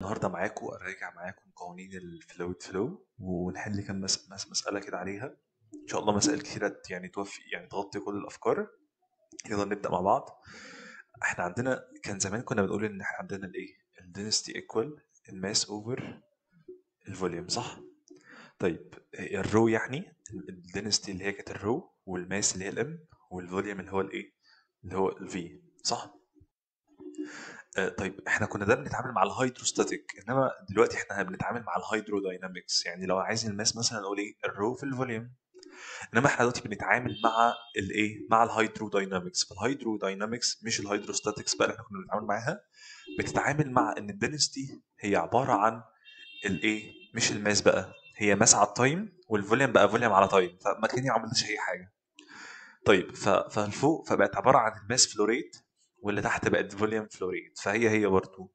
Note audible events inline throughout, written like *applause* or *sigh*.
النهارده معاكم راجع معاكم قوانين الفلويد فلو ونحل كام مس... مساله كده عليها ان شاء الله مسائل كتيره يعني توفي يعني تغطي كل الافكار يلا نبدا مع بعض احنا عندنا كان زمان كنا بنقول ان احنا عندنا الايه الدنسيتي ايكوال الماس اوفر الفوليوم صح طيب الرو يعني الدنسيتي اللي هي كانت الرو والماس اللي هي الام والفوليوم اللي هو الايه اللي هو الفي صح آه، طيب احنا كنا ده بنتعامل مع الهيدروستاتيك انما دلوقتي احنا بنتعامل مع الهيدروداينامكس يعني لو عايز الماس مثلا اقول ايه الرو في الفوليوم انما احنا دلوقتي بنتعامل مع الايه مع الهيدروداينامكس فالهيدروداينامكس مش الهيدروستاتكس بقى اللي احنا كنا بنتعامل معاها بتتعامل مع ان الدنستي هي عباره عن الايه مش الماس بقى هي ماس على التايم والفوليوم بقى فوليوم على تايم فما كاني عملتش اي حاجه طيب فالفوق فبقت عباره عن الماس فلوريت واللي تحت بقت فوليوم فلوريت فهي هي برضه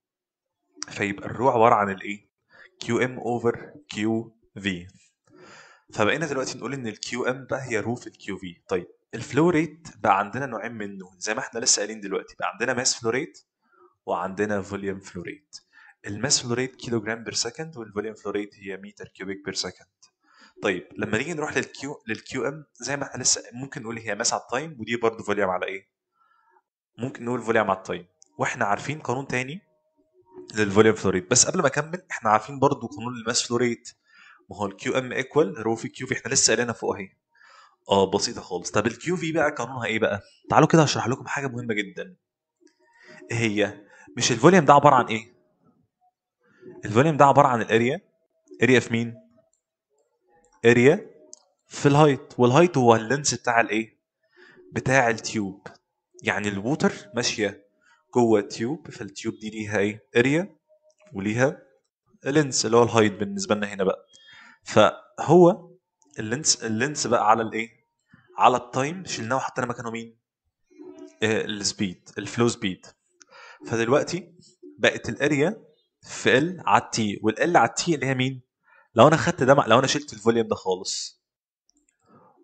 فيبقى الرو عباره عن الايه كيو ام اوفر كيو في فبقينا دلوقتي نقول ان الكيو ام بقى هي رو في الكيو في طيب الفلو ريت بقى عندنا نوعين منه زي ما احنا لسه قايلين دلوقتي بقى عندنا ماس فلو ريت وعندنا فوليوم فلو ريت الماس فلو ريت كيلو جرام بير سكند والفوليوم فلو ريت هي متر كيوبيك بير سكند طيب لما نيجي نروح للكيو للكيو ام زي ما احنا لسه ممكن نقول هي ماس على التايم ودي برضه فوليوم على ايه ممكن نقول فوليوم على التايم واحنا عارفين قانون تاني للفوليوم فلو ريت بس قبل ما اكمل احنا عارفين برضو قانون الماس فلو ريت ما هو الكيو ام ايكوال رو في كيو في احنا لسه قايلينها فوق اهي اه بسيطه خالص طب الكيو في بقى قانونها ايه بقى تعالوا كده هشرح لكم حاجه مهمه جدا ايه هي مش الفوليوم ده عباره عن ايه الفوليوم ده عباره عن الاريا اريا في مين اريا في الهايت والهايت هو اللينس بتاع الايه بتاع التيوب يعني الووتر ماشيه جوه تيوب فالتيوب دي ليها ايه اريا وليها لينس اللي هو الهايد بالنسبه لنا هنا بقى فهو اللينس اللينس بقى على الايه على التايم شلناه وحطينا مكانه مين السبيد الفلو سبيد فدلوقتي بقت الاريا في ال على التي والال على التي اللي هي مين لو انا خدت ده لو انا شلت الفوليوم ده خالص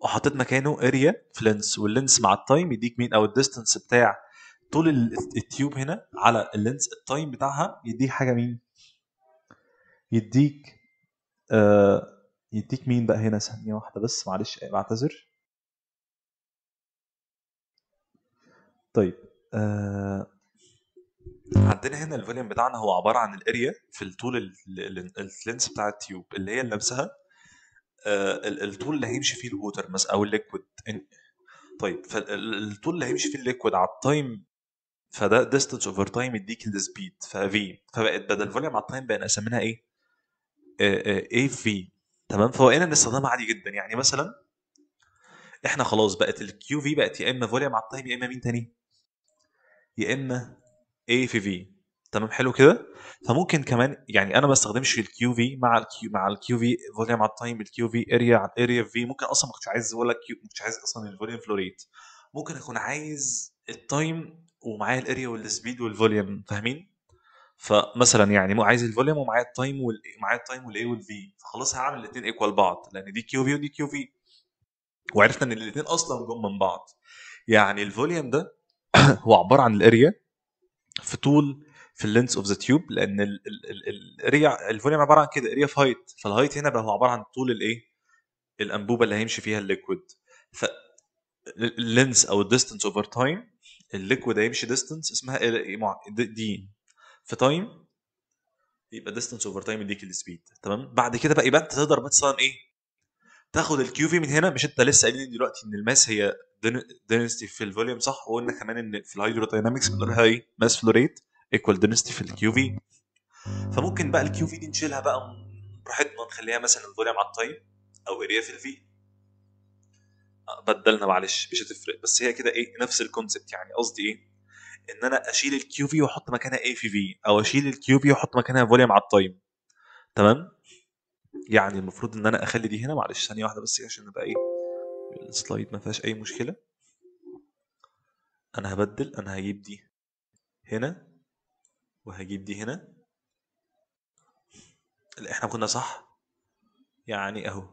وحطيت مكانه اريا في لينس واللينس مع التايم يديك مين او الديستنس بتاع طول التيوب هنا على اللينس التايم بتاعها يديك حاجه مين يديك آه يديك مين بقى هنا ثانيه واحده بس معلش بعتذر طيب آه عندنا هنا الفوليوم بتاعنا هو عباره عن الاريا في طول اللينس بتاع التيوب اللي هي لابسها آه، الطول اللي هيمشي فيه الووتر مثلا او الليكويد طيب فالطول اللي هيمشي فيه الليكويد على التايم فده ديستنس اوفر تايم يديك السبيد ففي فبقت بدل فوليوم على التايم بقينا اسميناها ايه؟ اي آه، في آه، تمام فهو هنا إيه؟ عادي جدا يعني مثلا احنا خلاص بقت الكيو في بقت يا اما فوليوم على التايم يا اما مين تاني؟ يا اما اي في في تمام حلو كده فممكن كمان يعني انا ما بستخدمش الكيو في مع الكيو مع الكيو في فوليوم على التايم الكيو في اريا على الاريا في ممكن اصلا ما كنتش عايز ولا كيو ما كنتش عايز اصلا الفوليوم فلو ريت ممكن اكون عايز التايم ومعايا الاريا والسبيد والفوليوم فاهمين فمثلا يعني مو عايز الفوليوم ومعايا التايم ومعايا التايم والاي والفي فخلاص هعمل الاثنين ايكوال بعض لان دي كيو في ودي كيو في وعرفنا ان الاثنين اصلا جم من بعض يعني الفوليوم ده *clears throat* هو عباره عن الاريا في طول في اللينس اوف ذا تيوب لان الاريا الفوليوم عباره عن كده اريا في هايت فالهايت هنا بقى هو عباره عن طول الايه الانبوبه اللي هيمشي فيها الليكويد ف اللينس او الديستنس اوفر تايم الليكويد هيمشي ديستنس اسمها إيه؟ إيه دي في تايم يبقى ديستنس اوفر تايم يديك السبيد تمام بعد كده بقى يبقى انت تقدر مثلا ايه تاخد الكيو في من هنا مش انت لسه قايل دلوقتي ان الماس هي دينستي في الفوليوم صح وقلنا كمان ان في الهيدروداينامكس بنقول ايه ماس فلوريت ايكوال دنستي في الكيو في فممكن بقى الكيو في دي نشيلها بقى براحتنا نخليها مثلا فوليوم على التايم او اريا في الفي آه، بدلنا معلش مش هتفرق بس هي كده ايه نفس الكونسبت يعني قصدي ايه ان انا اشيل الكيو في واحط مكانها اي في في او اشيل الكيو في واحط مكانها فوليوم على التايم تمام يعني المفروض ان انا اخلي دي هنا معلش ثانيه واحده بس إيه، عشان نبقى ايه السلايد ما فيهاش اي مشكله انا هبدل انا هجيب دي هنا وهجيب دي هنا احنا كنا صح يعني اهو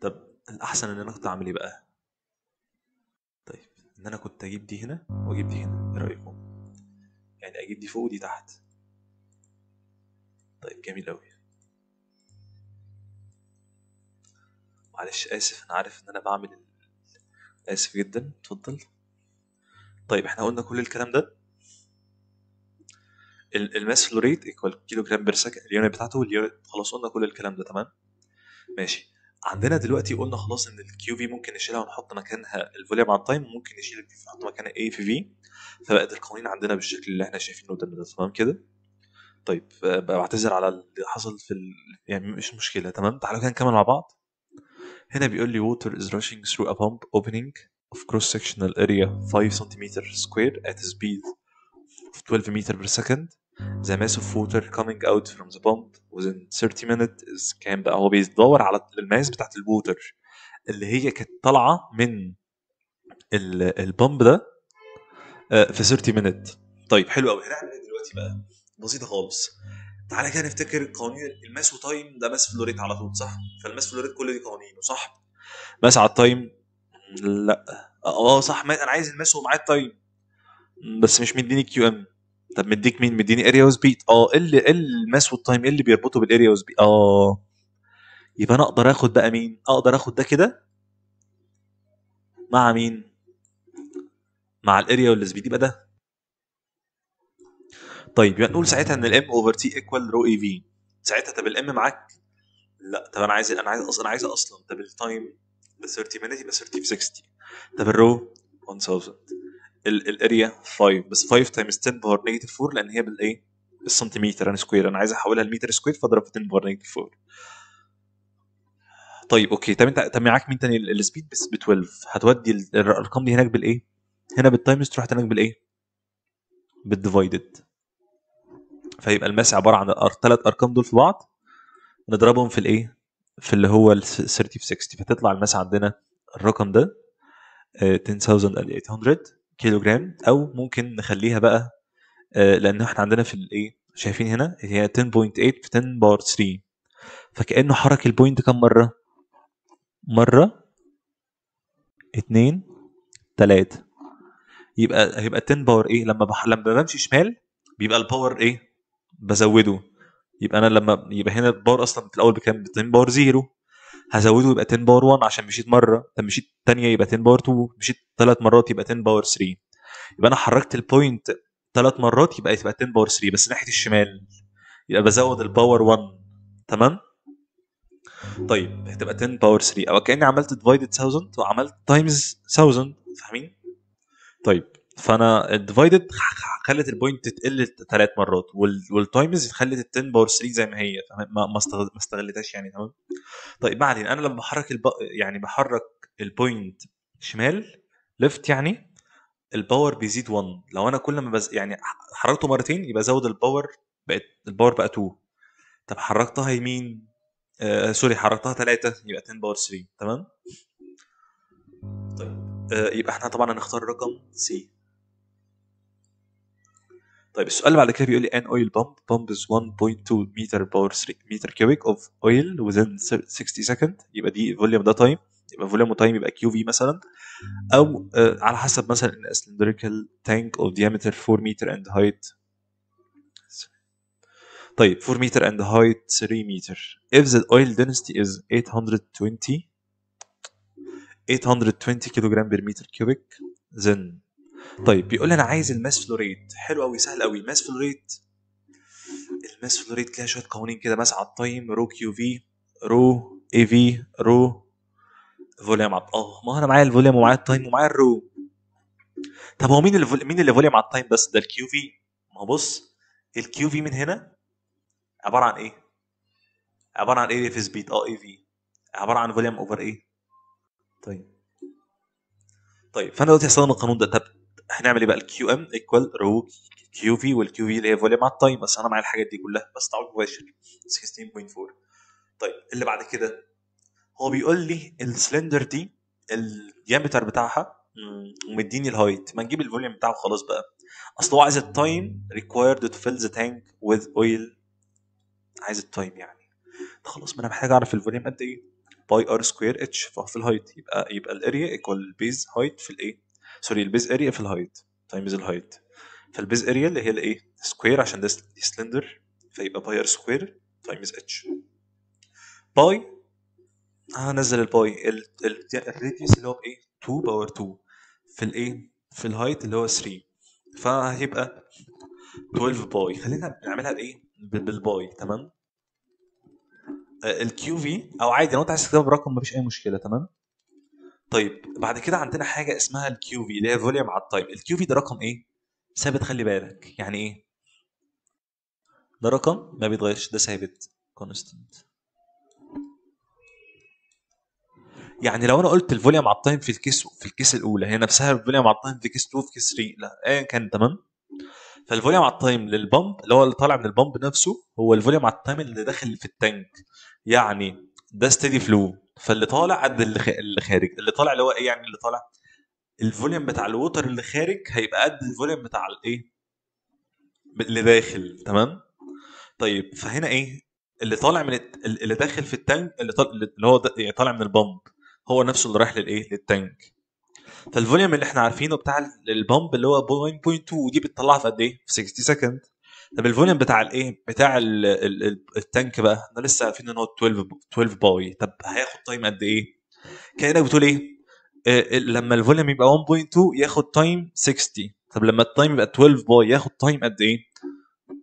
طب الاحسن ان انا كنت اعمل ايه بقى طيب ان انا كنت اجيب دي هنا واجيب دي هنا ايه رايكم يعني اجيب دي فوق ودي تحت طيب جميل قوي معلش اسف انا عارف ان انا بعمل اسف جدا اتفضل طيب احنا قلنا كل الكلام ده الماس فلو ريت ايكوال كيلو جرام بير سكند اليونت بتاعته اليونت خلاص قلنا كل الكلام ده تمام ماشي عندنا دلوقتي قلنا خلاص ان الكيو في ممكن نشيلها ونحط مكانها الفوليوم على التايم ممكن نشيل نحط مكانها اي في في فبقت القوانين عندنا بالشكل اللي احنا شايفينه قدامنا ده تمام كده طيب بعتذر على اللي حصل في ال... يعني مش مشكله تمام تعالوا كده نكمل مع بعض هنا بيقول لي water is rushing through a pump opening of cross sectional area 5 cm square at a speed of 12 meter per second The massive water coming out from the pump within 30 minutes كان بقى هو بيدور على الماس بتاعت الووتر اللي هي كانت طالعه من البامب ده آه، في 30 مينت طيب حلو قوي هنعمل ايه دلوقتي بقى بسيطه خالص تعالى كده نفتكر قوانين الماس وتايم ده ماس فلوريت على طول صح فالماس فلوريت كل دي قوانينه صح ماس على التايم لا اه, آه، صح انا عايز الماس ومعاه التايم بس مش مديني كيو ام طب مديك مين مديني اريا وسبيد اه ايه اللي ايه الماس والتايم ايه اللي بيربطه بالاريا وسبيد اه يبقى انا اقدر اخد بقى مين اقدر اخد ده كده مع مين مع الاريا والسبيد يبقى ده طيب يبقى نقول ساعتها ان الام اوفر تي ايكوال رو اي في ساعتها طب الام معاك لا طب انا عايز انا عايز اصلا انا عايز اصلا طب التايم ب 30 minute يبقى 30 في 60 طب الرو 1000 الاريا 5 بس 5 تايمز 10 باور نيجاتيف 4 لان هي بالايه بالسنتيمتر انا يعني سكوير انا عايز احولها لمتر سكوير فاضرب في 10 باور نيجاتيف 4 طيب اوكي طب انت طب معاك مين تاني السبيد بس ب 12 هتودي الارقام دي هناك بالايه هنا بالتايمز تروح هناك بالايه بالديفايدد فيبقى الماس عباره عن الثلاث ارقام دول في بعض نضربهم في الايه في اللي هو ال 30 في 60 فتطلع الماس عندنا الرقم ده 10800 آه، كيلو جرام او ممكن نخليها بقى آه، لان احنا عندنا في الايه شايفين هنا هي 10.8 في 10 باور 3 فكانه حرك البوينت كم مره مره اتنين 3 يبقى هيبقى 10 باور ايه لما بح... لما بمشي شمال بيبقى الباور ايه بزوده يبقى انا لما يبقى هنا الباور اصلا في الاول بكام ب 2 باور 0 هزوده يبقى 10 باور 1 عشان مشيت مره طب مشيت ثانيه يبقى 10 باور 2 مشيت ثلاث مرات يبقى 10 باور 3 يبقى انا حركت البوينت ثلاث مرات يبقى تبقى 10 باور 3 بس ناحيه الشمال يبقى بزود الباور 1 تمام طيب هتبقى 10 باور 3 او كاني عملت ديفايدد 1000 وعملت تايمز 1000 فاهمين طيب فانا الديفايدد خلت البوينت تقل ثلاث مرات والتايمز خلت ال 10 باور 3 زي ما هي ما استغلتهاش يعني تمام طيب بعدين انا لما بحرك الب... يعني بحرك البوينت شمال ليفت يعني الباور بيزيد 1 لو انا كل ما بز... يعني حركته مرتين يبقى زود الباور بقت الباور بقى 2 طب حركتها يمين آه سوري حركتها 3 يبقى 10 باور 3 تمام طيب آه يبقى احنا طبعا هنختار رقم سي طيب السؤال بعد كده بيقول لي an oil pump pumps 1.2 meter power 3 meter cubic of oil within 60 second يبقى دي فوليوم ده تايم يبقى فوليوم وتايم يبقى كيو في مثلا او آه على حسب مثلا ان cylindrical tank of diameter 4 meter and height طيب 4 meter and height 3 meter if the oil density is 820 820 kilogram per meter cubic then طيب بيقول لي انا عايز الماس فلوريت حلو قوي سهل قوي الماس فلوريت الماس فلوريت ليها شويه قوانين كده ماس على التايم رو كيو في رو اي في رو فوليوم على اه ما انا معايا الفوليوم ومعايا التايم ومعايا الرو طب هو مين الفول... مين اللي فوليوم على التايم بس ده الكيو في ما هو بص الكيو في من هنا عباره عن ايه عباره عن ايه في سبيد اه اي في عباره عن فوليوم اوفر ايه طيب طيب فانا دلوقتي هستخدم القانون ده طب هنعمل ايه بقى الكيو ام ايكوال رو كيو في والكيو في اللي هي فوليوم على التايم بس انا معايا الحاجات دي كلها بس تعويض مباشر 16.4 طيب اللي بعد كده هو بيقول لي السلندر دي الديامتر بتاعها ومديني الهايت ما نجيب الفوليوم بتاعه خلاص بقى اصل هو عايز التايم ريكوايرد تو فيل ذا تانك وذ اويل عايز التايم يعني خلاص ما انا محتاج اعرف الفوليوم قد ايه باي ار سكوير اتش فهو في الهايت يبقى يبقى الاريا ايكوال بيز هايت في الايه سوري البيز اريا في الهايت تايمز الهايت فالبيز اريا اللي هي الايه سكوير عشان ده سلندر فيبقى باي ار سكوير تايمز اتش باي هنزل الباي الريديوس اللي هو بايه 2 باور 2 في الايه في الهايت اللي هو 3 فهيبقى 12 باي خلينا نعملها بايه بالباي تمام آه، الكيو في او عادي لو انت عايز تكتبها برقم مفيش اي مشكله تمام طيب بعد كده عندنا حاجه اسمها الكيو في اللي هي فوليوم على التايم الكيو في ده رقم ايه ثابت خلي بالك يعني ايه ده رقم ما بيتغيرش ده ثابت كونستنت يعني لو انا قلت الفوليوم على التايم في الكيس في الكيس الاولى هي نفسها الفوليوم على التايم في كيس 2 في كيس 3 لا ايا كان تمام فالفوليوم على التايم للبمب اللي هو اللي طالع من البمب نفسه هو الفوليوم على التايم اللي داخل في التانك يعني ده ستيدي فلو فاللي طالع قد اللي خارج اللي طالع اللي هو ايه يعني اللي طالع الفوليوم بتاع الووتر اللي خارج هيبقى قد الفوليوم بتاع الايه اللي داخل تمام طيب فهنا ايه اللي طالع من الت... اللي داخل في التانك اللي, طالع اللي هو يعني طالع من البمب هو نفسه اللي رايح للايه للتانك فالفوليوم اللي احنا عارفينه بتاع البمب اللي هو 1.2 ودي بتطلعها في قد ايه في 60 سكند طب الفوليوم بتاع الايه بتاع التانك بقى احنا لسه عارفين ان هو 12 12 باي طب هياخد تايم قد ايه كانك بتقول ايه آه، آه، لما الفوليوم يبقى 1.2 ياخد تايم 60 طب لما التايم يبقى 12 باي ياخد تايم قد ايه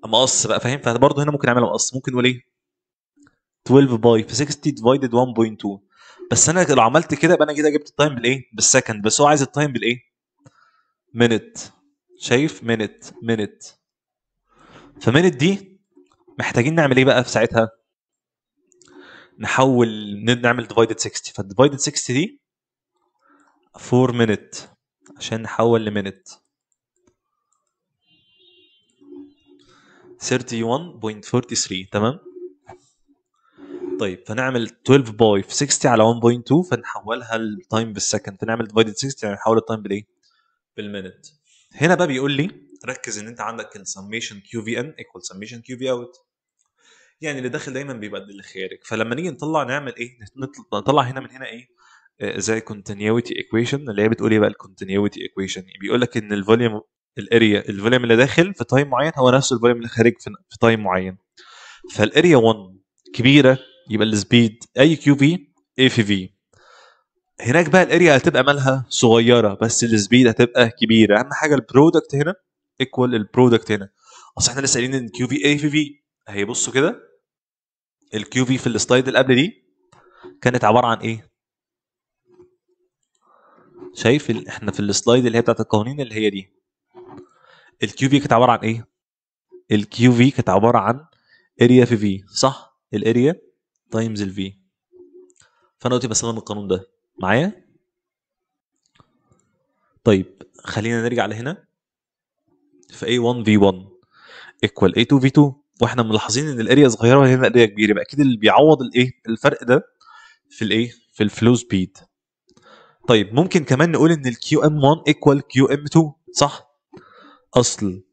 مقص بقى فاهم فبرضه هنا ممكن اعمل مقص ممكن نقول ايه 12 باي في 60 ديفايدد 1.2 بس انا لو عملت كده يبقى انا كده جبت التايم بالايه بالسكند بس هو عايز التايم بالايه منت شايف منت منت فمن دي محتاجين نعمل ايه بقى في ساعتها؟ نحول نعمل ديفايدد 60 فالديفايدد 60 دي 4 مينت عشان نحول لمينت 31.43 تمام طيب فنعمل 12 باي في 60 على 1.2 فنحولها التايم بالسكند فنعمل ديفايدد 60 يعني نحول التايم بالايه؟ بالمينت هنا بقى بيقول لي ركز ان انت عندك السميشن كيو في ان ايكوال سميشن كيو في اوت يعني اللي داخل دايما بيبدل اللي خارج فلما نيجي نطلع نعمل ايه نطلع هنا من هنا ايه آه، زي كونتينيوتي ايكويشن اللي هي بتقول ايه بقى الكونتينيوتي ايكويشن بيقول لك ان الفوليوم الاريا الفوليوم اللي داخل في تايم معين هو نفس الفوليوم اللي خارج في تايم معين فالاريا 1 كبيره يبقى السبيد اي كيو في اي في في هناك بقى الاريا هتبقى مالها صغيره بس السبيد هتبقى كبيره اهم حاجه البرودكت هنا ايكوال البرودكت هنا اصل احنا لسه قايلين ان كيو في اي في في اهي بصوا كده الكيو في في السلايد اللي قبل دي كانت عباره عن ايه؟ شايف احنا في السلايد اللي هي بتاعت القوانين اللي هي دي الكيو في كانت عباره عن ايه؟ الكيو في كانت عباره عن اريا في في صح؟ الاريا تايمز الفي فانا دلوقتي بستخدم القانون ده معايا؟ طيب خلينا نرجع لهنا في A1 V1 ايكوال A2 V2 واحنا ملاحظين ان الاريا صغيره وهنا الاريا اريا كبيره يبقى اكيد اللي بيعوض الايه الفرق ده في الايه في الفلو سبيد طيب ممكن كمان نقول ان الكيو ام 1 ايكوال كيو ام 2 صح اصل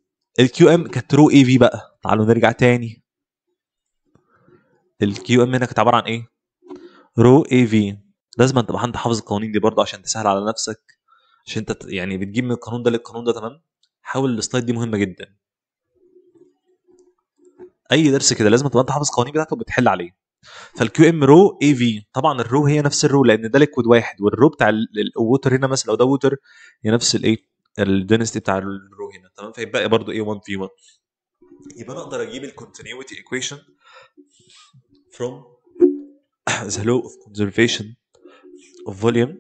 الكيو ام كانت رو اي في بقى تعالوا نرجع تاني الكيو ام هنا كانت عباره عن ايه رو اي في لازم تبقى عندك حافظ القوانين دي برضه عشان تسهل على نفسك عشان انت يعني بتجيب من القانون ده للقانون ده تمام حاول السلايد دي مهمه جدا اي درس كده لازم تبقى انت حافظ القوانين بتاعته وبتحل عليه فالكيو ام رو اي في طبعا الرو هي نفس الرو لان ده ليكويد واحد والرو بتاع الووتر هنا مثلا او ده ووتر هي نفس الايه الدنسيتي بتاع الرو هنا تمام فيبقى برضو اي 1 في 1 يبقى انا اقدر اجيب الكونتينيوتي ايكويشن فروم ذا لو اوف كونزرفيشن اوف فوليوم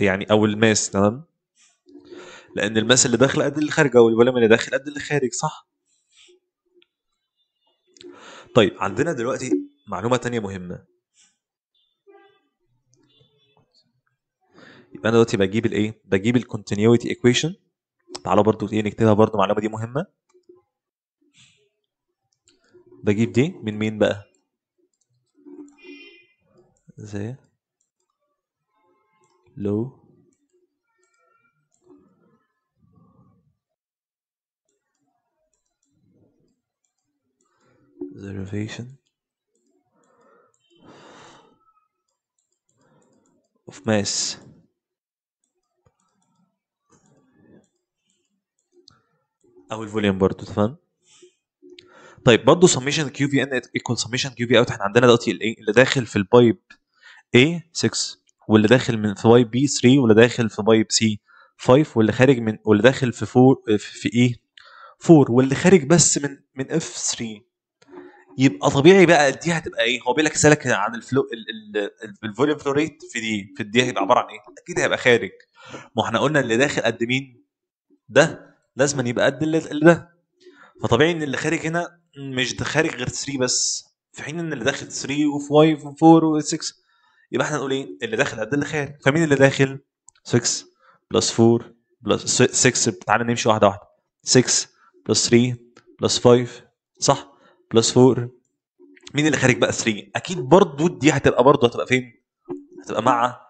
يعني او الماس تمام لان الماس اللي داخل قد اللي او الفوليوم اللي داخل قد اللي خارج صح طيب عندنا دلوقتي معلومه تانية مهمه يبقى انا دلوقتي بجيب الايه بجيب الكونتينيوتي ايكويشن تعالوا برضو ايه نكتبها برضو المعلومه دي مهمه بجيب دي من مين بقى زي لو reservation of mass او الفوليوم برضه تمام طيب برضه سميشن كيو في ان ايكوال سميشن كيو في اوت احنا عندنا دلوقتي اللي داخل في البايب A 6 واللي داخل من في بايب B 3 واللي داخل في بايب C 5 واللي خارج من واللي داخل في 4 في E 4 واللي خارج بس من من F 3 يبقى طبيعي بقى دي هتبقى ايه هو بيقول لك اسالك عن الفلو الفوليوم فلو ريت في دي في الدقيقه هيبقى عباره عن ايه اكيد هيبقى خارج ما احنا قلنا اللي داخل قد مين ده لازم يبقى قد اللي ده فطبيعي ان اللي خارج هنا مش خارج غير 3 بس في حين ان اللي داخل 3 و5 و4 و6 يبقى احنا نقول ايه اللي داخل قد اللي خارج فمين اللي داخل 6 بلس 4 بلس 6 تعالى نمشي واحده واحده 6 بلس 3 بلس 5 صح بلس 4 مين اللي خارج بقى 3 اكيد برضه دي هتبقى برضه هتبقى فين هتبقى مع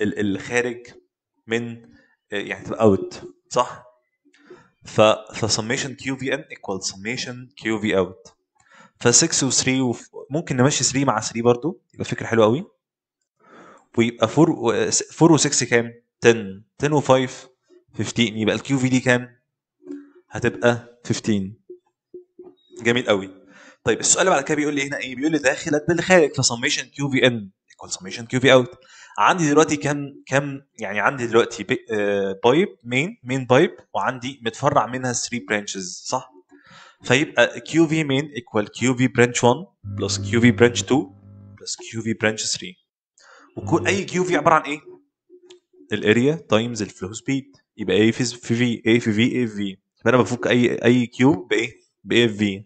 اللي خارج من آه، يعني هتبقى اوت صح ف فسميشن كيو في ان ايكوال سميشن كيو في اوت ف 6 و 3 ممكن نمشي 3 مع 3 برضو يبقى فكره حلوه قوي ويبقى 4 4 و 6 آه، كام 10 10 و 5 15 يبقى الكيو في دي كام هتبقى 15 جميل قوي طيب السؤال اللي بعد كده بيقول لي هنا ايه بيقول لي داخلك بالخارج فسميشن كيو في ان ايكوال سميشن كيو في اوت عندي دلوقتي كم كم يعني عندي دلوقتي بايب مين مين بايب وعندي متفرع منها 3 برانشز صح فيبقى كيو في مين ايكوال كيو في برانش 1 بلس كيو في برانش 2 بلس كيو في برانش 3 وكل اي كيو في عباره عن ايه الاريا تايمز الفلو سبيد يبقى اي في في اي في في اي في يبقى انا بفك اي اي كيو بايه بايه في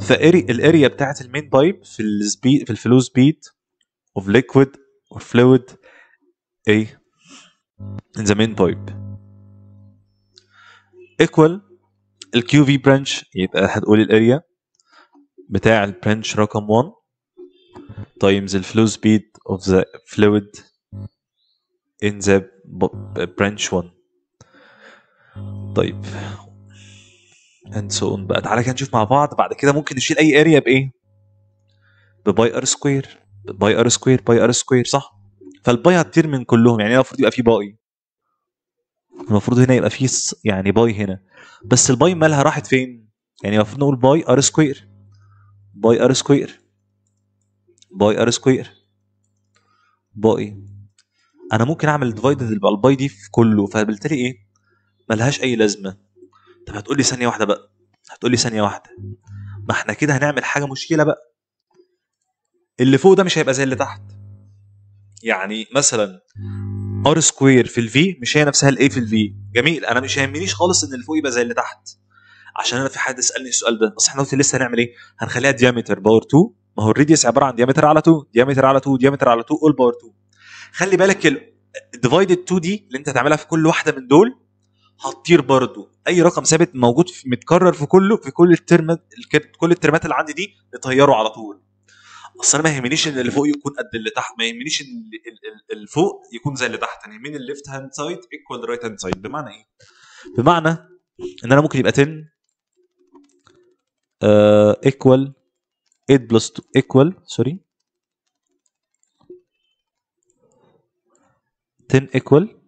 فاري الاريا بتاعت المين بايب في السبيد في الفلو سبيد اوف ليكويد اور فلويد ايه ان ذا مين بايب ايكوال الكيو في برانش يبقى هتقول الاريا بتاع البرانش رقم 1 تايمز الفلو سبيد اوف ذا فلويد ان ذا برانش 1 طيب اند سو اون بقى تعالى كده نشوف مع بعض بعد كده ممكن نشيل اي اريا بايه؟ بباي ار سكوير باي ار سكوير باي ار سكوير صح؟ فالباي هتطير من كلهم يعني المفروض يبقى فيه باي المفروض هنا يبقى فيه يعني باي هنا بس الباي مالها راحت فين؟ يعني المفروض نقول باي ار سكوير باي ار سكوير باي ار سكوير باي انا ممكن اعمل ديفايدد الباي دي في كله فبالتالي ايه؟ ملهاش اي لازمه طب هتقول لي ثانيه واحده بقى هتقول لي ثانيه واحده ما احنا كده هنعمل حاجه مشكله بقى اللي فوق ده مش هيبقى زي اللي تحت يعني مثلا ار سكوير في الفي مش هي نفسها الاي في الفي جميل انا مش هيهمنيش خالص ان اللي فوق يبقى زي اللي تحت عشان انا في حد سالني السؤال ده بس احنا قلت لسه هنعمل ايه هنخليها ديامتر باور 2 ما هو الريديوس عباره عن ديامتر على 2 ديامتر على 2 ديامتر على 2 اول باور 2 خلي بالك الديفايدد 2 دي اللي انت هتعملها في كل واحده من دول هتطير برضه اي رقم ثابت موجود في متكرر في كله في كل الترم كل الترمات اللي عندي دي نطيره على طول اصل انا ما يهمنيش ان اللي فوق يكون قد اللي تحت ما يهمنيش ان اللي فوق يكون زي اللي تحت يعني مين الليفت هاند سايد ايكوال رايت هاند سايد بمعنى ايه؟ بمعنى ان انا ممكن يبقى 10 ايكوال 8 بلس 2 ايكوال سوري 10 ايكوال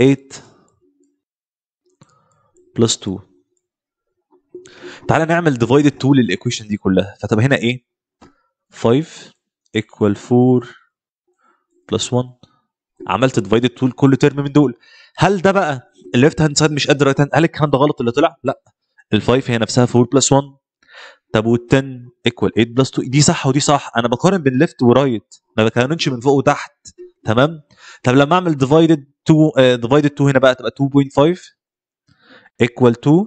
8 بلس 2 تعالى نعمل ديفايد 2 للايكويشن دي كلها فتبقى هنا ايه 5 ايكوال 4 بلس 1 عملت ديفايد 2 لكل ترم من دول هل ده بقى الليفت هاند سايد مش قادر هل الكلام ده غلط اللي طلع لا ال5 هي نفسها 4 بلس 1 طب وال10 ايكوال 8 بلس 2 دي صح ودي صح انا بقارن بين ليفت ورايت ما بقارنش من فوق وتحت تمام طب لما اعمل ديفايدد 2 ديفايدد 2 هنا بقى تبقى 2.5 ايكوال 2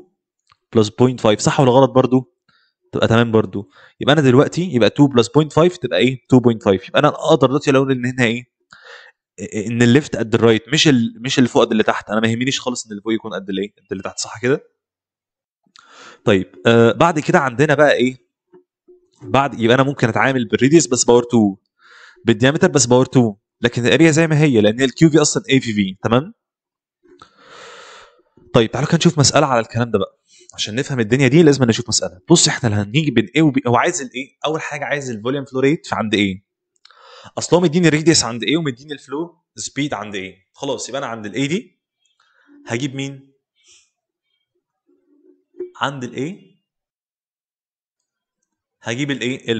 بلس 0.5 صح ولا غلط برضو؟ تبقى تمام برضو يبقى انا دلوقتي يبقى 2 بلس 0.5 تبقى ايه 2.5 يبقى انا اقدر دلوقتي اقول ان هنا ايه ان الليفت قد الرايت مش ال... مش اللي فوق قد اللي تحت انا ما يهمنيش خالص ان الفوق يكون قد الايه قد اللي تحت صح كده طيب آه بعد كده عندنا بقى ايه بعد يبقى انا ممكن اتعامل بالريديوس بس باور 2 بالديامتر بس باور 2 لكن الاريا زي ما هي لان الكيو في اصلا اي في في تمام طيب تعالوا كده نشوف مساله على الكلام ده بقى عشان نفهم الدنيا دي لازم نشوف مساله بص احنا هنيجي بين ايه وبي هو عايز الايه اول حاجه عايز الفوليوم فلو ريت في عند ايه اصلا مديني الريديس عند ايه ومديني الفلو سبيد عند ايه خلاص يبقى انا عند الاي دي هجيب مين عند الاي هجيب الايه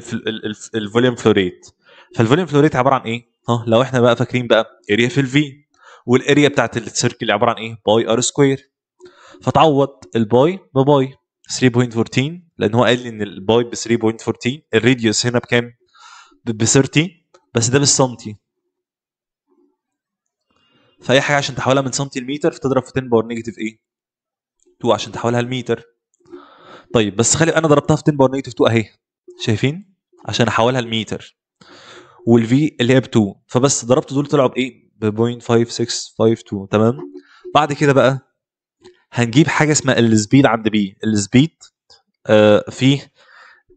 الفوليوم فلو ريت فالفوليوم فلو ريت عباره عن ايه ها لو احنا بقى فاكرين بقى اريا في الفي والاريا بتاعت السيركل اللي عباره عن ايه باي ار سكوير فتعوض الباي بباي 3.14 لان هو قال لي ان الباي ب 3.14 الراديوس هنا بكام ب 30 بس ده بالسنتي فاي حاجه عشان تحولها من سنتي لمتر فتضرب في 10 باور نيجاتيف ايه 2 عشان تحولها لمتر طيب بس خلي انا ضربتها في 10 باور نيجاتيف 2 اهي شايفين عشان احولها لمتر والفي اللي هي ب 2 فبس ضربت دول طلعوا بايه؟ ب 0.5652 تمام بعد كده بقى هنجيب حاجه اسمها السبيد عند بي السبيد آه في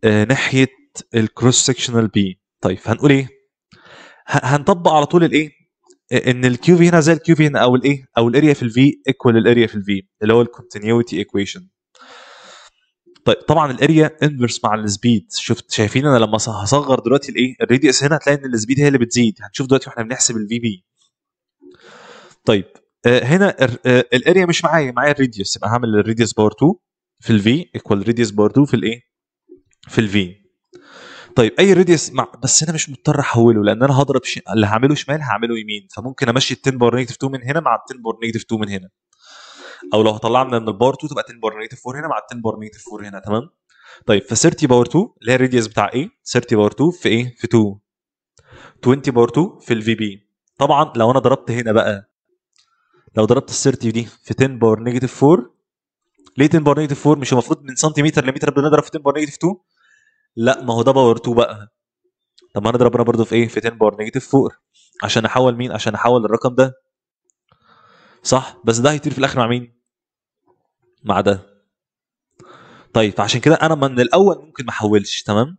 آه ناحيه الكروس سكشنال بي طيب هنقول ايه؟ هنطبق على طول الايه؟ آه، ان الكيو في هنا زي الكيو في هنا او الايه؟ او الاريا في الفي ايكوال الاريا في الفي اللي هو الكونتينيوتي ايكويشن طيب طبعا الاريا انفرس مع السبيد شفت شايفين انا لما هصغر دلوقتي الايه الريديوس هنا هتلاقي ان السبيد هي اللي بتزيد هنشوف دلوقتي واحنا بنحسب الفي بي طيب آه، هنا الاريا آه، مش معايا معايا الريديوس يبقى هعمل الريديوس باور 2 في الفي ايكوال ريديوس باور 2 في الايه في الفي طيب اي ريديوس مع بس انا مش مضطر احوله لان انا هضرب ش... اللي هعمله شمال هعمله يمين فممكن امشي ال 10 باور نيجاتيف 2 من هنا مع ال 10 باور نيجاتيف 2 من هنا او لو هطلعنا من الباور 2 تبقى 10 باور نيجاتيف 4 هنا مع 10 باور نيجاتيف 4 هنا تمام طيب ف 30 باور 2 اللي هي الريديوس بتاع ايه 30 باور 2 في ايه في 2 20 باور 2 في الفي بي طبعا لو انا ضربت هنا بقى لو ضربت ال 30 دي في 10 باور نيجاتيف 4 ليه 10 باور نيجاتيف 4 مش المفروض من سنتيمتر لمتر بنضرب في 10 باور نيجاتيف 2 لا ما هو ده باور 2 بقى طب ما انا ضربنا برضه في ايه في 10 باور نيجاتيف 4 عشان احول مين عشان احول الرقم ده صح بس ده هيطير في الاخر مع مين مع ده طيب فعشان كده انا من الاول ممكن ما احولش تمام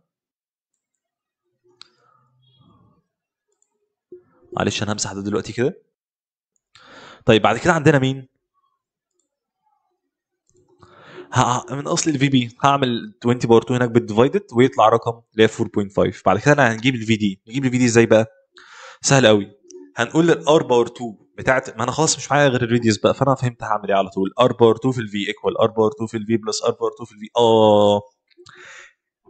معلش انا همسح ده دلوقتي كده طيب بعد كده عندنا مين من اصل الفي بي هعمل 20 باور 2 هناك بالديفايدد ويطلع رقم اللي هي 4.5 بعد كده انا هنجيب الفي دي نجيب الفي دي ازاي بقى سهل قوي هنقول للار باور 2 بتاعت ما انا خلاص مش معايا غير الريديوس بقى فانا فهمت هعمل ايه على طول ار بار 2 في الفي ايكوال ار بار 2 في الفي بلس ار بار 2 في الفي اه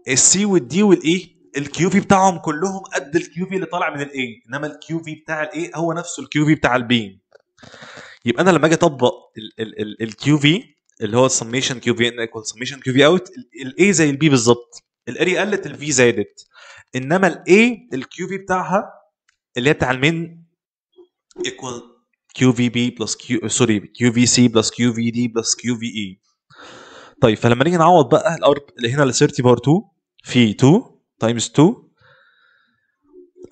السي والدي والاي e، الكيو في بتاعهم كلهم قد الكيو في اللي طالع من الاي انما الكيو في بتاع الاي هو نفسه الكيو في بتاع البي يبقى انا لما اجي اطبق الكيو في اللي هو السميشن كيو في ان ايكوال سميشن كيو في اوت الاي زي البي بالظبط الاري قلت الفي زادت انما الاي الكيو في بتاعها اللي هي بتاع المين ايكوال كيو في بي بلس كيو سوري كيو في سي بلس كيو في دي بلس كيو في اي طيب فلما نيجي نعوض بقى الار اللي هنا 30 بار 2 في 2 تايمز 2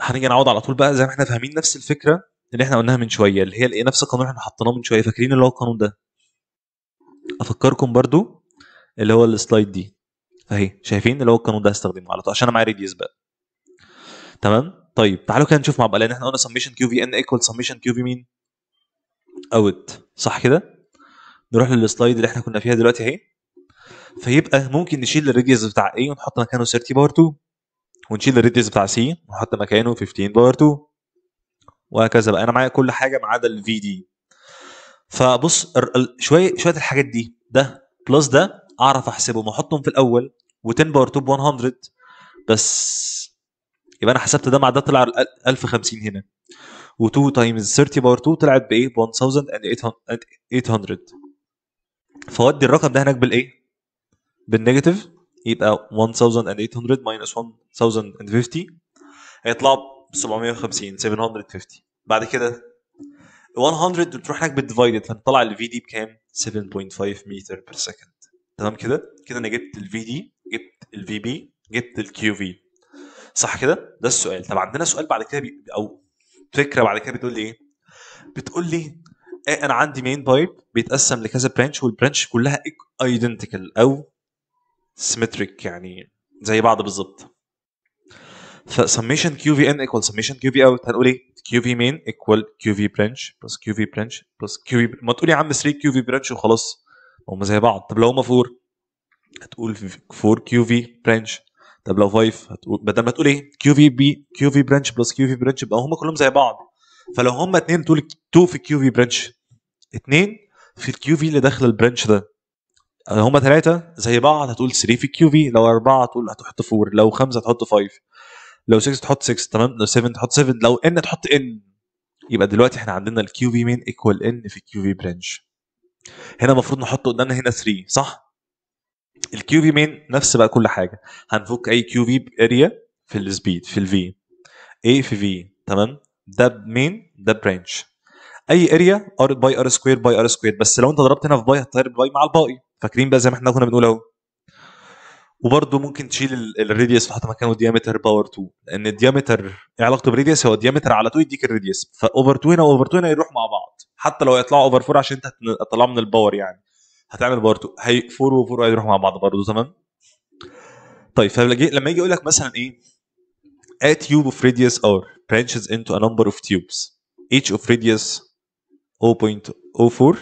هنيجي نعوض على طول بقى زي ما احنا فاهمين نفس الفكره اللي احنا قلناها من شويه اللي هي الايه نفس القانون اللي احنا حطيناه من شويه فاكرين اللي هو القانون ده افكركم برضو اللي هو السلايد دي اهي شايفين اللي هو القانون ده هستخدمه على طول عشان انا معايا ريديوس بقى تمام طيب تعالوا كده نشوف مع بعض لان احنا قلنا سميشن كيو في ان ايكوال سميشن كيو في مين اوت صح كده نروح للسلايد اللي احنا كنا فيها دلوقتي اهي فيبقى ممكن نشيل الريديوس بتاع A ونحط مكانه 30 باور 2 ونشيل الريديوس بتاع C ونحط مكانه 15 باور 2 وهكذا بقى انا معايا كل حاجه ما عدا الفي دي فبص شويه شويه الحاجات دي ده بلس ده اعرف احسبهم واحطهم في الاول و10 باور 2 ب 100 بس يبقى انا حسبت ده مع ده طلع 1050 هنا و2 تايمز 30 باور 2 طلعت بايه ب 1800 فودي الرقم ده هناك بالايه بالنيجاتيف يبقى 1800 ماينس 1050 هيطلعوا ب 750 750 بعد كده 100 بتروح هناك بالديفايدد فنطلع الفي دي بكام 7.5 متر بير سكند تمام كده كده انا جبت الفي دي جبت الفي بي جبت الكيو في صح كده ده السؤال طب عندنا سؤال بعد كده بي... او الفكره بعد كده بتقول لي ايه؟ بتقول لي إيه انا عندي مين بايب بيتقسم لكذا برانش والبرانش كلها ايدنتيكال او سيمتريك يعني زي بعض بالظبط فسميشن كيو في ان ايكوال سميشن كيو في اوت هنقول ايه كيو في مين ايكوال كيو في برانش بلس كيو في برانش بلس كيو في ما تقول يا عم 3 كيو في برانش وخلاص هم زي بعض طب لو هم 4 هتقول 4 كيو في برانش طب لو 5 هتقول بدل ما تقول ايه كيو في بي كيو في برانش بلس كيو في برانش يبقى هم كلهم زي بعض فلو هم اثنين تقول 2 في الكيو في برانش اثنين في الكيو في اللي داخل البرانش ده هم ثلاثة زي بعض هتقول 3 في كيو في لو أربعة تقول هتحط 4 لو خمسة تحط 5 لو 6 تحط 6 تمام لو 7 تحط 7 لو ان تحط ان يبقى دلوقتي احنا عندنا الكيو في مين ايكوال ان في كيو في برانش هنا المفروض نحط قدامنا هنا 3 صح؟ الكيو في مين نفس بقى كل حاجه هنفك اي كيو في اريا في السبيد في الفي اي في في تمام ده مين ده برانش اي اريا ار باي ار سكوير باي ار سكوير بس لو انت ضربت هنا في باي هتطير باي مع الباقي فاكرين بقى زي ما احنا كنا بنقول اهو وبرده ممكن تشيل الراديوس تحط مكانه ديامتر باور 2 لان الديامتر ايه علاقته بالراديوس هو الديامتر على 2 يديك الراديوس فاوفر 2 هنا واوفر 2 هنا يروح مع بعض حتى لو يطلعوا اوفر 4 عشان انت هتطلعه من الباور يعني هتعمل بارتو هي 4 و 4 هيروحوا مع بعض برضه تمام طيب فلما يجي يقول لك مثلا ايه A tube of radius r branches into a number of tubes each of radius 0.04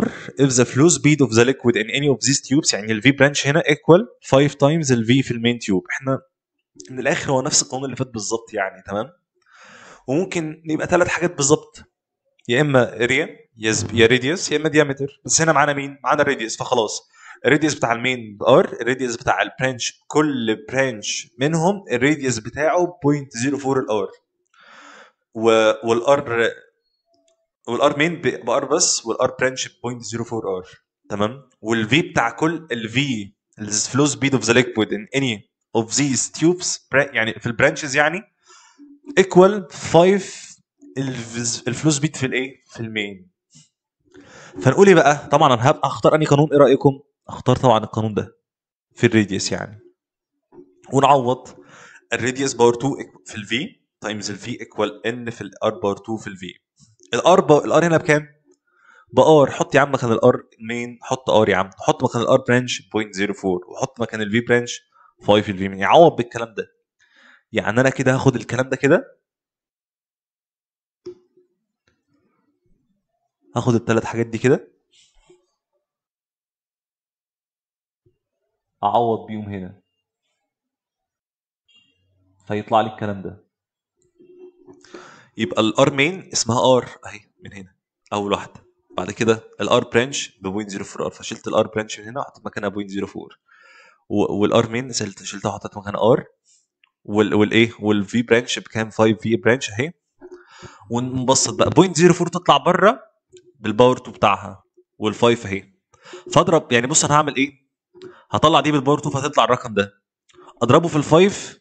r if the flow speed of the liquid in any of these tubes يعني ال V branch هنا equal 5 times ال V في المين تيوب احنا من الاخر هو نفس القانون اللي فات بالظبط يعني تمام وممكن يبقى ثلاث حاجات بالظبط يا اما اريا يا يا راديوس يا اما ديامتر بس هنا معانا مين؟ معانا الراديوس فخلاص الراديوس بتاع المين ار الراديوس بتاع البرانش كل برانش منهم الراديوس بتاعه 0.04 الار والار والار مين بار بس والار برانش 0.04 ار تمام والفي بتاع كل الفي الفلو سبيد اوف ذا ليكويد ان اني اوف ذيز تيوبس يعني في البرانشز يعني ايكوال 5 الفلوس بيت في الايه؟ في المين فنقول ايه بقى؟ طبعا انا هختار اني انهي قانون ايه رايكم؟ اختار طبعا القانون ده في الريديوس يعني ونعوض الريديوس باور 2 في الفي تايمز الفي ايكوال ان في الار باور 2 في الفي الار ب... الار هنا بكام؟ بار حط يا عم مكان الار مين حط ار يا عم حط مكان الار برانش 0.04 وحط مكان الفي برانش 5 الفي مين يعوض بالكلام ده يعني انا كده هاخد الكلام ده كده هاخد الثلاث حاجات دي كده اعوض بيهم هنا فيطلع لي الكلام ده يبقى الار مين اسمها ار اهي من هنا اول واحده بعد كده الار برانش ب 0.04 فشلت الار برانش من هنا وحطيت مكانها 0.04 والار مين شلت شلتها وحطيت مكانها ار والايه والفي برانش بكام 5 في برانش اهي ونبسط بقى 0.04 تطلع بره بالباور 2 بتاعها والفايف اهي فاضرب يعني بص انا هعمل ايه هطلع دي بالباور 2 فهتطلع الرقم ده اضربه في الفايف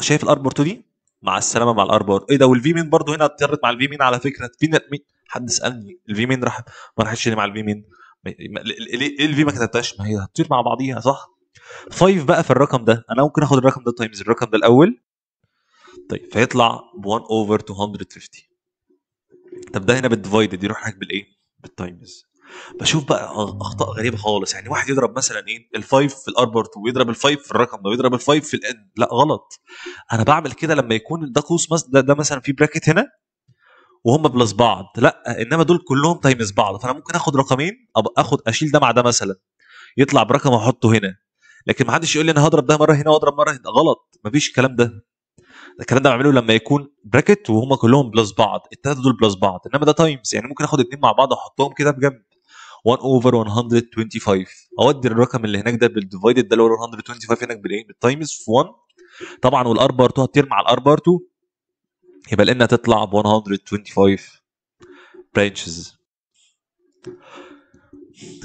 شايف الاربور 2 دي مع السلامه مع الاربور ايه ده والفي مين برضه هنا اضطرت مع الفي مين على فكره في مين حد سالني الفي مين راح ما راحتش ليه مع الفي مين ليه الفي ما كتبتهاش ما هي هتطير مع بعضيها صح فايف بقى في الرقم ده انا ممكن اخد الرقم ده تايمز الرقم ده الاول طيب فيطلع ب 1 اوفر 250 طب ده هنا بالديفايدد يروح هناك بالايه؟ بالتايمز بشوف بقى اخطاء غريبه خالص يعني واحد يضرب مثلا ايه الفايف في الار ويضرب الفايف في الرقم ده ويضرب الفايف في الان لا غلط انا بعمل كده لما يكون ده قوس مثلا ده, ده مثلا في براكت هنا وهم بلس بعض لا انما دول كلهم تايمز بعض فانا ممكن اخد رقمين اخد اشيل ده مع ده مثلا يطلع برقم احطه هنا لكن ما حدش يقول لي انا هضرب ده مره هنا واضرب مره هنا غلط مفيش الكلام ده الكلام ده بعمله لما يكون براكت وهما كلهم بلس بعض الثلاثه دول بلس بعض انما ده تايمز يعني ممكن اخد اتنين مع بعض احطهم كده بجنب 1 اوفر 125 اودي الرقم اللي هناك ده بالديفايدد ده اللي هو 125 هناك بالايه بالتايمز في 1 طبعا والار بار 2 هتطير مع الار بار 2 يبقى لنا تطلع ب 125 برانشز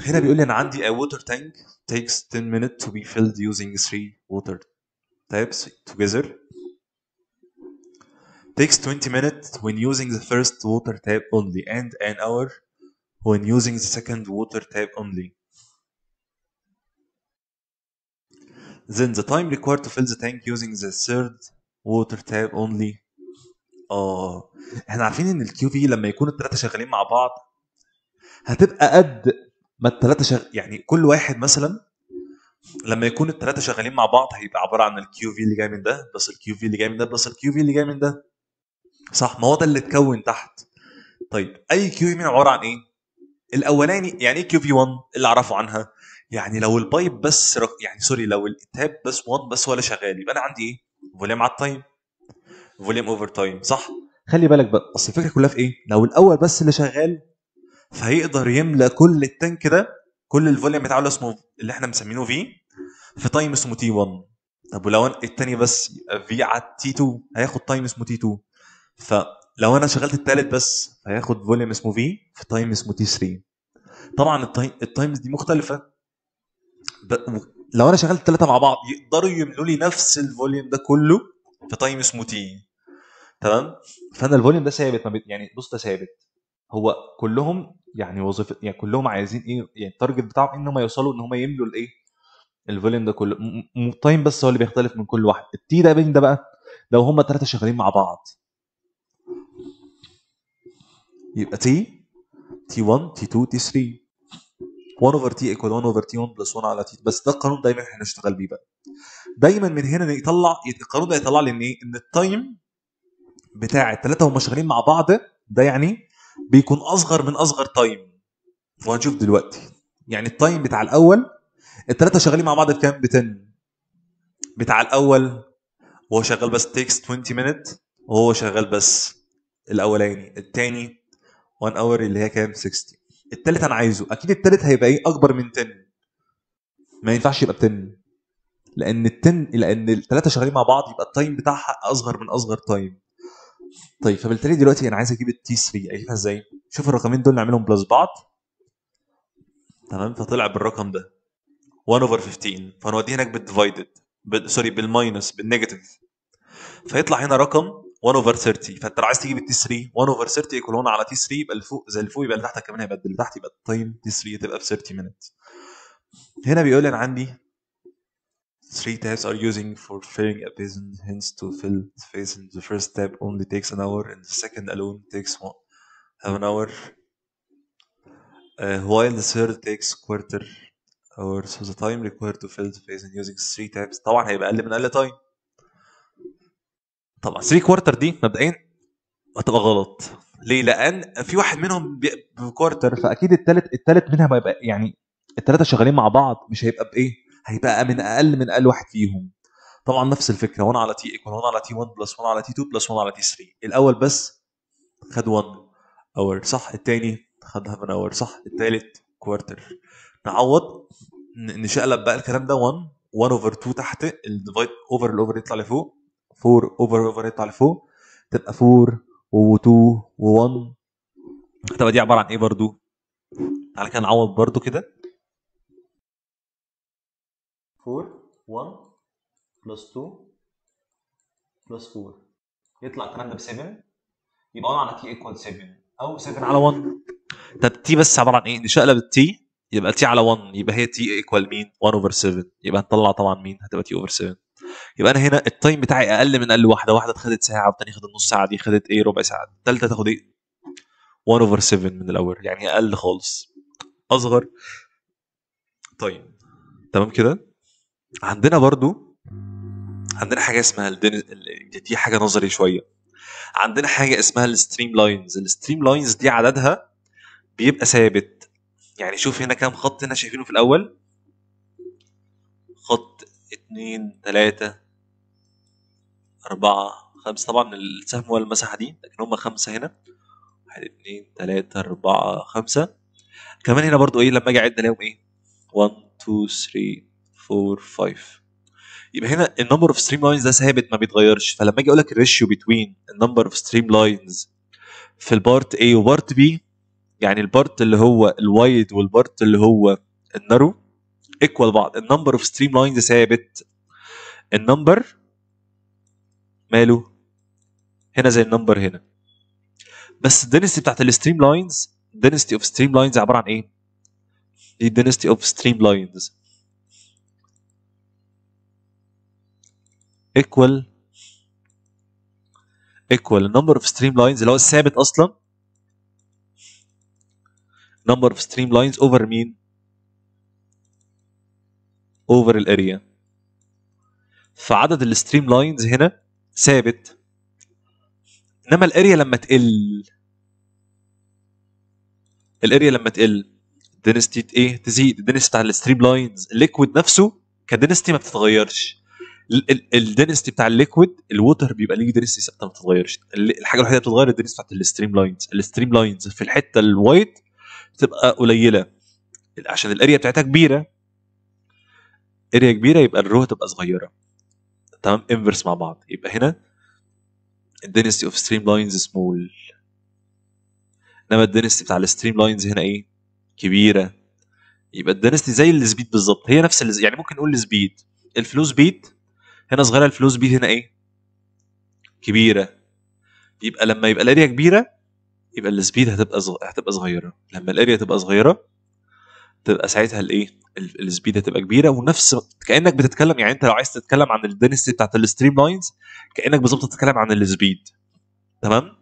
هنا بيقول لي انا عندي a water tank takes 10 minutes to be filled using 3 water taps together takes 20 minutes when using the first water tap only and an hour when using the second water tap only. Then the time required to fill the tank using the third water tap only. اه احنا عارفين ان الكيو في لما يكون الثلاثه شغالين مع بعض هتبقى قد ما الثلاثه شغ... يعني كل واحد مثلا لما يكون الثلاثه شغالين مع بعض هيبقى عباره عن الكيو في اللي جاي من ده بس الكيو في اللي جاي من ده بس الكيو في اللي جاي من ده صح ما هو ده اللي اتكون تحت طيب اي كيو ام عباره عن ايه الاولاني يعني ايه كيو في 1 اللي اعرفه عنها يعني لو البايب بس رك... يعني سوري لو التاب بس 1 بس ولا شغال يبقى انا عندي ايه فوليوم على التايم فوليوم اوفر تايم صح خلي بالك بقى اصل الفكره كلها في ايه لو الاول بس اللي شغال فهيقدر يملى كل التانك ده كل الفوليوم بتاعه اللي اسمه اللي احنا مسمينه في في تايم اسمه تي 1 طب ولو التاني بس في على تي 2 هياخد تايم اسمه تي 2 فلو انا شغلت الثالث بس هياخد فوليوم اسمه في في تايم اسمه تي 3 طبعا التايمز دي مختلفه لو انا شغلت الثلاثه مع بعض يقدروا يملوا لي نفس الفوليوم ده كله في تايم اسمه تي تمام فانا الفوليوم ده ثابت يعني بص ده ثابت هو كلهم يعني وظيفه يعني كلهم عايزين ايه يعني التارجت بتاعهم ان هم يوصلوا ان هم يملوا الايه الفوليوم ده كله تايم بس هو اللي بيختلف من كل واحد التي ده بين ده بقى لو هم ثلاثه شغالين مع بعض يبقى تي تي 1 تي 2 تي 3 1 اوفر تي ايكوال 1 اوفر تي 1 بلس 1 على تي بس ده القانون دايما احنا نشتغل بيه بقى دايما من هنا يطلع القانون ده يطلع لي ان ايه ان التايم بتاع الثلاثه هم شغالين مع بعض ده يعني بيكون اصغر من اصغر تايم وهنشوف دلوقتي يعني التايم بتاع الاول الثلاثه شغالين مع بعض بكام ب 10 بتاع الاول وهو شغال بس تيكس 20 مينت وهو شغال بس الاولاني الثاني 1 اور اللي هي كام 60 الثالث انا عايزه اكيد الثالث هيبقى ايه اكبر من 10 ما ينفعش يبقى ب 10 لان ال 10 لان الثلاثه شغالين مع بعض يبقى التايم بتاعها اصغر من اصغر تايم طيب فبالتالي دلوقتي انا عايز اجيب التي 3 اجيبها ازاي؟ شوف الرقمين دول نعملهم بلس بعض تمام فطلع بالرقم ده 1 اوفر 15 فنوديه هناك بالديفايدد سوري بالماينس بالنيجاتيف فيطلع هنا رقم 1 اوفر 30 فانت لو عايز تجيب التي 3 1 اوفر 30 يكون 1 على تي 3 يبقى اللي فوق زي اللي فوق يبقى اللي تحت كمان هيبقى اللي تحت يبقى التايم تي 3 تبقى ب 30 مينت هنا بيقول لي انا عندي 3 tabs are using for filling a basin hence to fill the basin the first tab only takes an hour and the second alone takes one, half an hour uh, while the third takes quarter hour so the time required to fill the basin using 3 tabs طبعا هيبقى اقل من اقل time طبعا 3 كوارتر دي مبدئيا هتبقى غلط ليه؟ لان في واحد منهم بكوارتر فاكيد الثالث الثالث منها ما يبقى يعني الثلاثه شغالين مع بعض مش هيبقى بايه؟ هيبقى من اقل من اقل واحد فيهم طبعا نفس الفكره 1 على تي ايكوال 1 على تي 1 بلس 1 على تي 2 بلس 1 على تي 3 الاول بس خد 1 اور صح الثاني خد هاف ان اور صح الثالث كوارتر نعوض نشقلب بقى الكلام ده 1 1 اوفر 2 تحت الديفايد اوفر الاوفر يطلع لفوق 4 اوفر اوفر يطلع لفوق تبقى 4 و2 و1 دي عباره عن ايه برضو تعالى كده نعوض برضو كده 4 1 بلس 2 بلس 4 يطلع الكلام ده ب 7 يبقى 1 على تي ايكوال 7 او 7 على 1 طب تي بس عباره عن ايه؟ نشقلب التي يبقى تي على 1 يبقى هي تي ايكوال مين؟ 1 اوفر 7 يبقى هنطلع طبعا مين؟ هتبقى تي اوفر 7 يبقى انا هنا التايم بتاعي اقل من اقل واحده واحده خدت ساعه والثانيه خدت نص ساعه دي خدت ايه ربع ساعه الثالثه تاخد ايه 1 اوفر 7 من الاول يعني اقل خالص اصغر تايم طيب. تمام كده عندنا برضو عندنا حاجه اسمها الدن... دي حاجه نظري شويه عندنا حاجه اسمها الستريم لاينز الستريم لاينز دي عددها بيبقى ثابت يعني شوف هنا كام خط هنا شايفينه في الاول خط اتنين تلاتة أربعة خمسة طبعا السهم هو المساحة دي لكن هما خمسة هنا واحد اتنين تلاتة أربعة خمسة كمان هنا برضو ايه لما اجي اعد الاقيهم ايه 1 2 3 4 5 يبقى هنا النمبر اوف ستريم لاينز ده ثابت ما بيتغيرش فلما اجي اقول لك الريشيو بتوين النمبر اوف ستريم لاينز في البارت A وبارت B يعني البارت اللي هو الوايد والبارت اللي هو النارو ايكوال بعض النمبر اوف ستريم لاينز ثابت النمبر ماله هنا زي النمبر هنا بس الدنسيتي بتاعت الستريم لاينز الدنسيتي اوف ستريم لاينز عباره عن ايه؟ دي الدنسيتي اوف ستريم لاينز ايكوال ايكوال equal اوف ستريم لاينز اللي هو ثابت اصلا نمبر اوف ستريم لاينز اوفر مين؟ over الاريا فعدد الستريم لاينز هنا ثابت انما الاريا لما تقل الاريا لما تقل دينستي ايه تزيد الدنستي بتاع الستريم لاينز الليكويد نفسه كدنستي ما بتتغيرش الدنستي بتاع الليكويد الووتر بيبقى ليه دنستي ثابته ما بتتغيرش الحاجه الوحيده اللي بتتغير الدنستي بتاعت الستريم لاينز الستريم لاينز في الحته الوايت بتبقى قليله عشان الاريا بتاعتها كبيره اريا كبيره يبقى الرو هتبقى صغيره تمام انفرس مع بعض يبقى هنا الدنسيتي اوف ستريم لاينز سمول انما الدنسيتي بتاع الستريم لاينز هنا ايه كبيره يبقى الدنسيتي زي السبيد بالظبط هي نفس يعني ممكن نقول السبيد الفلو سبيد هنا صغيره الفلو سبيد هنا ايه كبيره يبقى لما يبقى الاريا كبيره يبقى السبيد هتبقى هتبقى صغيره لما الاريا تبقى صغيره تبقى ساعتها الايه السبيد هتبقى كبيره ونفس كانك بتتكلم يعني انت لو عايز تتكلم عن الدنسيتي بتاعت الستريم لاينز كانك بالظبط بتتكلم عن السبيد تمام